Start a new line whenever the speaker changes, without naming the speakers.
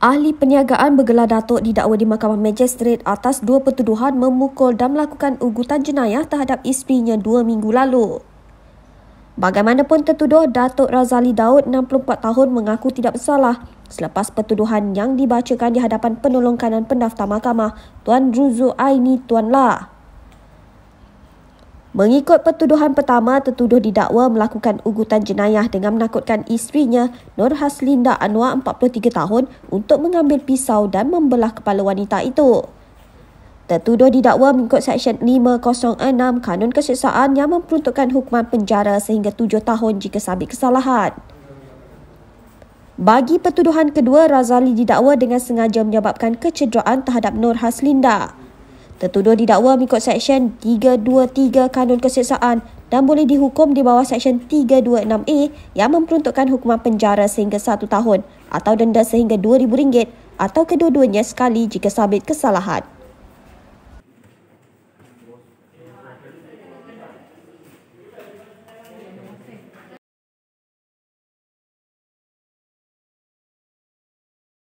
Ahli perniagaan bergelar Datuk didakwa di Mahkamah Magistrate atas dua pertuduhan memukul dan melakukan ugutan jenayah terhadap isterinya dua minggu lalu. Bagaimanapun tertuduh, Datuk Razali Daud, 64 tahun, mengaku tidak bersalah selepas pertuduhan yang dibacakan di hadapan penolong kanan pendaftar mahkamah, Tuan Ruzu Aini Tuan Lah. Mengikut pertuduhan pertama, tertuduh didakwa melakukan ugutan jenayah dengan menakutkan isterinya, Nur Haslinda Anwar, 43 tahun, untuk mengambil pisau dan membelah kepala wanita itu. Tertuduh didakwa mengikut Seksyen 506 Kanun Keseksaan yang memperuntukkan hukuman penjara sehingga 7 tahun jika sabit kesalahan. Bagi pertuduhan kedua, Razali didakwa dengan sengaja menyebabkan kecederaan terhadap Nur Haslinda. Tertuduh didakwa mengikut Seksyen 323 Kanun Keseksaan dan boleh dihukum di bawah Seksyen 326A yang memperuntukkan hukuman penjara sehingga satu tahun atau denda sehingga RM2,000 atau kedua-duanya sekali jika sabit kesalahan.